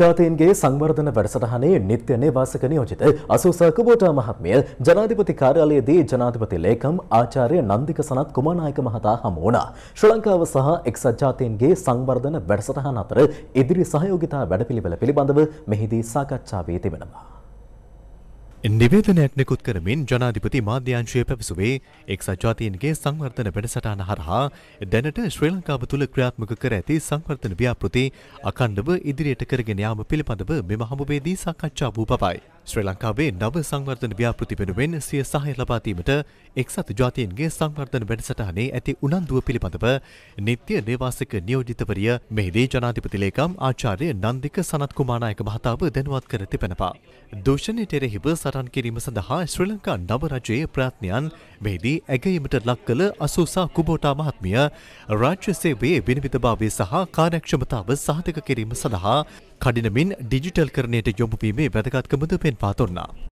ජාතීන්ගේ සංවර්ධන වැඩසටහනේ නිත්‍ය නිවාසක නියෝජිත අසෝසා කුබෝටා මහත්මිය ජනාධිපති කාර්යාලයේදී ජනාධිපති ලේකම් ආචාර්ය නන්දික සනත් කුමාරනායක මහතා හමු වුණා. ශ්‍රී ලංකාව සහ එක්සත් ජාතීන්ගේ සංවර්ධන වැඩසටහන අතර ඉදිරි සහයෝගිතා වැඩපිළිවෙළ පිළිබඳව මෙහිදී සාකච්ඡා වී තිබෙනවා. නිවේදනයක් නිකුත් කරමින් ජනාධිපති මාධ්‍යංශය පැවසුවේ එක්සත් ජාතීන්ගේ සංවර්ධන වැඩසටහන හරහා දැනට ශ්‍රී ලංකාව තුළ ක්‍රියාත්මක කර ඇති සංවර්ධන ව්‍යාපෘති අකණ්ඩව ඉදිරියට කරගෙන යාම පිළිබඳව මෙම හමුවේදී සාකච්ඡා වූ බවයි. ශ්‍රී ලංකාවේ නව සංවර්ධන ව්‍යාපෘති වෙනුවෙන් සිය සහය ලබාදීමට එක්සත් ජාතීන්ගේ සංවර්ධන වැඩසටහනේ ඇති උනන්දුව පිළිබඳව නිත්‍ය නේවාසික නියෝජිතවරිය මෙහිදී ජනාධිපතිලේකම් ආචාර්ය නන්දික සනත් කුමානායක මහතාව දැනුවත් කර තිබෙනවා. දූෂණයට එරෙහිව සටන් කිරීම සඳහා ශ්‍රී ලංකා නව රජයේ ප්‍රාත්ඥයන් මෙහිදී ඇගයීමට ලක් කළ අසූසා කුබෝටා මහත්මිය රාජ්‍ය සේවයේ විනිවිදභාවය සහ කාර්යක්ෂමතාව සාධක කිරීම සඳහා කඩිනමින් ඩිජිටල් කරණයට යොමුවීමේ වැදගත්කමද පෙන बातों ना